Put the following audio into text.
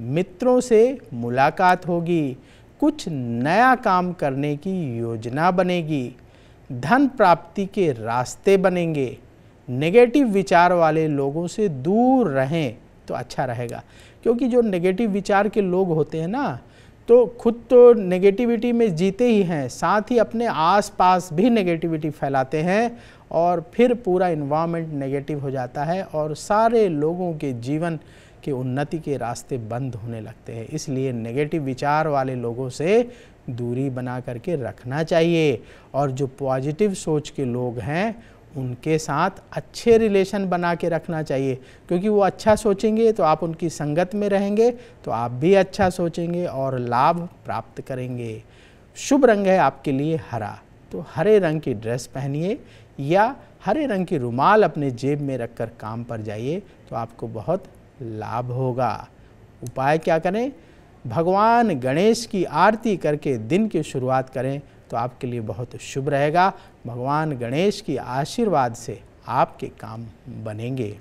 मित्रों से मुलाकात होगी कुछ नया काम करने की योजना बनेगी धन प्राप्ति के रास्ते बनेंगे नेगेटिव विचार वाले लोगों से दूर रहें तो अच्छा रहेगा क्योंकि जो नेगेटिव विचार के लोग होते हैं ना तो खुद तो नेगेटिविटी में जीते ही हैं साथ ही अपने आसपास भी नेगेटिविटी फैलाते हैं और फिर पूरा इन्वामेंट नेगेटिव हो जाता है और सारे लोगों के जीवन कि उन्नति के रास्ते बंद होने लगते हैं इसलिए नेगेटिव विचार वाले लोगों से दूरी बना करके रखना चाहिए और जो पॉजिटिव सोच के लोग हैं उनके साथ अच्छे रिलेशन बना के रखना चाहिए क्योंकि वो अच्छा सोचेंगे तो आप उनकी संगत में रहेंगे तो आप भी अच्छा सोचेंगे और लाभ प्राप्त करेंगे शुभ रंग है आपके लिए हरा तो हरे रंग की ड्रेस पहनिए या हरे रंग की रुमाल अपने जेब में रखकर काम पर जाइए तो आपको बहुत लाभ होगा उपाय क्या करें भगवान गणेश की आरती करके दिन की शुरुआत करें तो आपके लिए बहुत शुभ रहेगा भगवान गणेश की आशीर्वाद से आपके काम बनेंगे